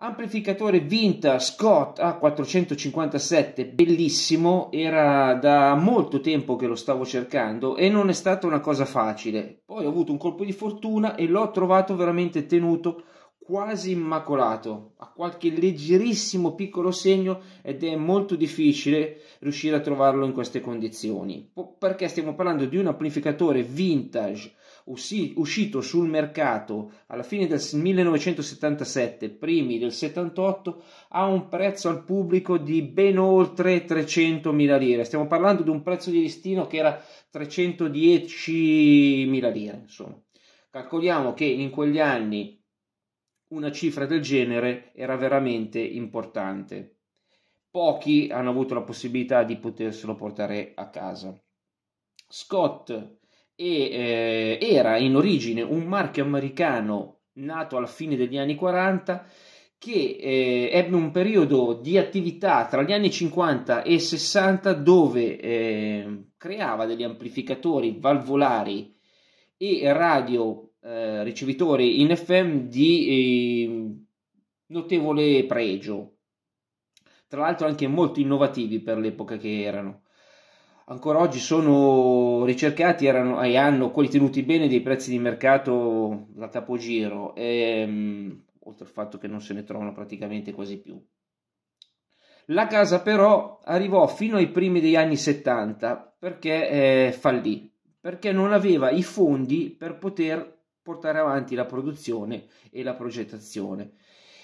Amplificatore Vinta Scott A457, bellissimo, era da molto tempo che lo stavo cercando e non è stata una cosa facile. Poi ho avuto un colpo di fortuna e l'ho trovato veramente tenuto, quasi immacolato, a qualche leggerissimo piccolo segno ed è molto difficile riuscire a trovarlo in queste condizioni. Perché stiamo parlando di un amplificatore vintage uscito sul mercato alla fine del 1977, primi del 78, a un prezzo al pubblico di ben oltre 300.000 lire. Stiamo parlando di un prezzo di listino che era 310.000 lire, insomma. Calcoliamo che in quegli anni una cifra del genere era veramente importante. Pochi hanno avuto la possibilità di poterselo portare a casa. Scott e eh, era in origine un marchio americano nato alla fine degli anni 40 che eh, ebbe un periodo di attività tra gli anni 50 e 60 dove eh, creava degli amplificatori valvolari e radio eh, ricevitori in FM di ehm, notevole pregio, tra l'altro anche molto innovativi per l'epoca che erano ancora oggi sono ricercati erano, e hanno quelli tenuti bene dei prezzi di mercato da capogiro, ehm, oltre al fatto che non se ne trovano praticamente quasi più. La casa però arrivò fino ai primi degli anni 70 perché eh, fallì, perché non aveva i fondi per poter portare avanti la produzione e la progettazione.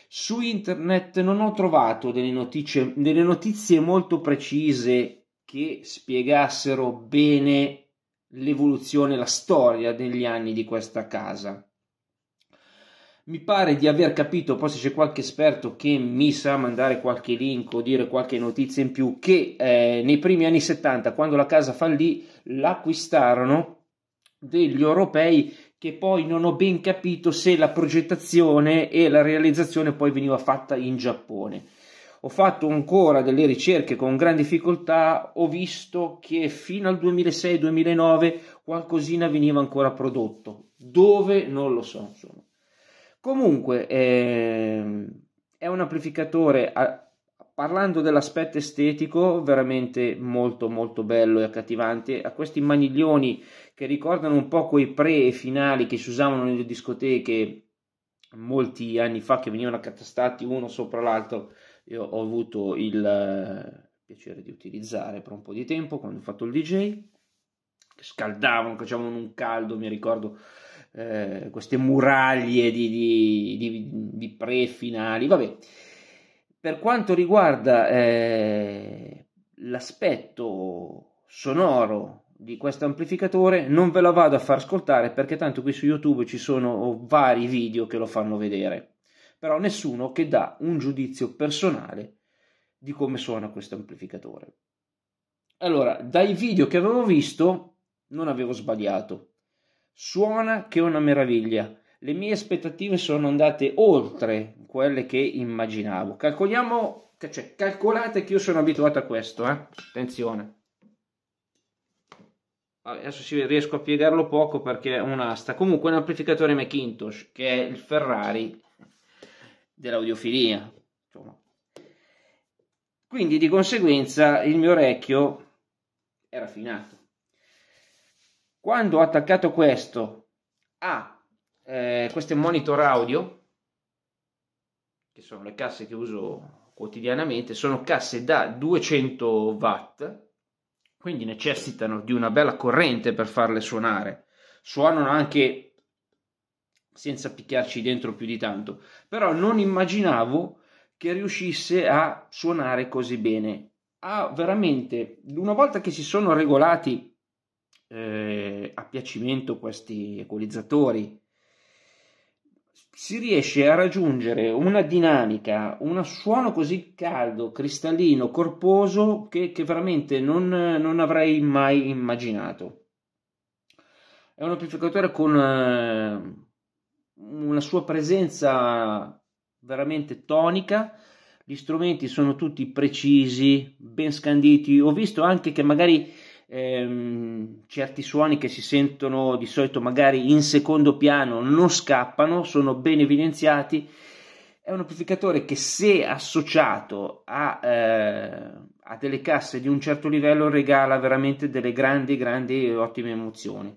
Su internet non ho trovato delle notizie, delle notizie molto precise che spiegassero bene l'evoluzione, la storia degli anni di questa casa. Mi pare di aver capito, poi se c'è qualche esperto che mi sa mandare qualche link o dire qualche notizia in più, che eh, nei primi anni 70, quando la casa fallì, l'acquistarono degli europei che poi non ho ben capito se la progettazione e la realizzazione poi veniva fatta in Giappone ho fatto ancora delle ricerche con gran difficoltà, ho visto che fino al 2006-2009 qualcosina veniva ancora prodotto, dove non lo so. Insomma. Comunque ehm, è un amplificatore, a, parlando dell'aspetto estetico, veramente molto molto bello e accattivante, ha questi maniglioni che ricordano un po' quei pre e finali che si usavano nelle discoteche molti anni fa che venivano accatastati uno sopra l'altro, io ho avuto il eh, piacere di utilizzare per un po' di tempo quando ho fatto il DJ, che scaldavano, facevano un caldo, mi ricordo eh, queste muraglie di, di, di, di pre-finali, vabbè. Per quanto riguarda eh, l'aspetto sonoro di questo amplificatore non ve la vado a far ascoltare perché tanto qui su YouTube ci sono oh, vari video che lo fanno vedere, però nessuno che dà un giudizio personale di come suona questo amplificatore. Allora, dai video che avevo visto non avevo sbagliato. Suona che una meraviglia. Le mie aspettative sono andate oltre quelle che immaginavo. Calcoliamo, cioè, calcolate che io sono abituato a questo, eh? Attenzione adesso si riesco a piegarlo poco perché è un'asta. Comunque è un amplificatore Macintosh che è il Ferrari dell'audiofilia. Quindi di conseguenza il mio orecchio è raffinato. Quando ho attaccato questo a eh, questo monitor audio, che sono le casse che uso quotidianamente, sono casse da 200 watt quindi necessitano di una bella corrente per farle suonare. Suonano anche senza picchiarci dentro più di tanto, però non immaginavo che riuscisse a suonare così bene. Ha veramente, una volta che si sono regolati eh, a piacimento questi equalizzatori si riesce a raggiungere una dinamica, un suono così caldo, cristallino, corposo che, che veramente non, non, avrei mai immaginato. È un amplificatore con eh, una sua presenza veramente tonica. Gli strumenti sono tutti precisi, ben scanditi. Ho visto anche che magari ehm, certi suoni che si sentono di solito magari in secondo piano non scappano, sono ben evidenziati. È un amplificatore che se associato a, eh, a delle casse di un certo livello regala veramente delle grandi, grandi e ottime emozioni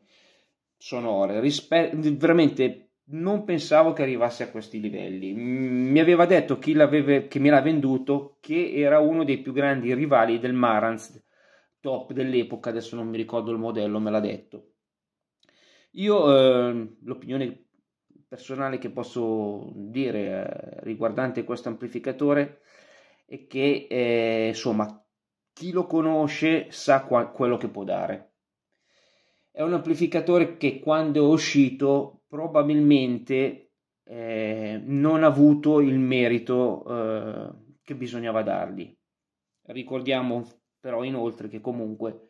sonore. Rispe- veramente non pensavo che arrivasse a questi livelli. Mi aveva detto chi che me l'ha venduto che era uno dei più grandi rivali del Marantz top dell'epoca, adesso non mi ricordo il modello, me l'ha detto. Io eh, l'opinione personale che posso dire eh, riguardante questo amplificatore è che eh, insomma chi lo conosce sa qua- quello che può dare. È un amplificatore che quando è uscito probabilmente eh, non ha avuto il merito eh, che bisognava dargli. Ricordiamo però inoltre che comunque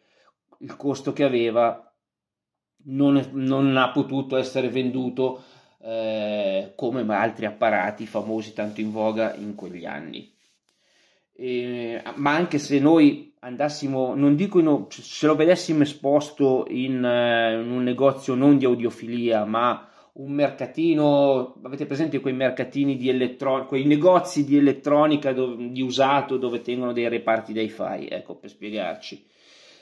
il costo che aveva non, è, non ha potuto essere venduto eh, come altri apparati famosi tanto in voga in quegli anni. E, ma anche se noi andassimo, non dico in, se lo vedessimo esposto in, eh, in un negozio non di audiofilia, ma un mercatino, avete presente quei mercatini di elettronica, quei negozi di elettronica dove, di usato dove tengono dei reparti dei file, ecco per spiegarci.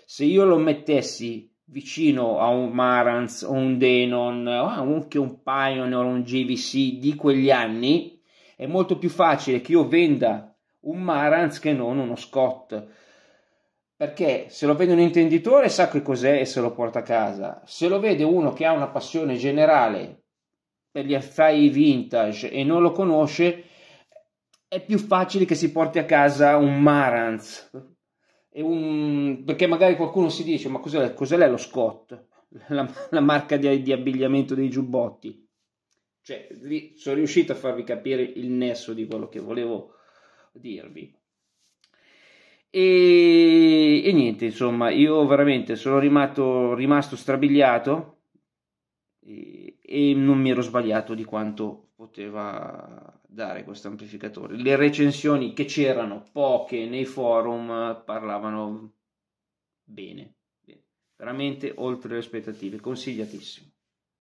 Se io lo mettessi vicino a un Marantz o un Denon o anche un Pioneer o un GVC di quegli anni, è molto più facile che io venda un Marantz che non uno Scott perché se lo vede un intenditore sa che cos'è e se lo porta a casa, se lo vede uno che ha una passione generale per gli affari vintage e non lo conosce, è più facile che si porti a casa un Marantz. Un... perché magari qualcuno si dice: Ma cos'è, cos'è lo Scott? La, la marca di, di, abbigliamento dei giubbotti. Cioè, lì sono riuscito a farvi capire il nesso di quello che volevo dirvi. E, e niente, insomma, io veramente sono rimasto, rimasto strabiliato e non mi ero sbagliato di quanto poteva dare questo amplificatore. Le recensioni che c'erano poche nei forum parlavano bene, bene. veramente oltre le aspettative, consigliatissimo.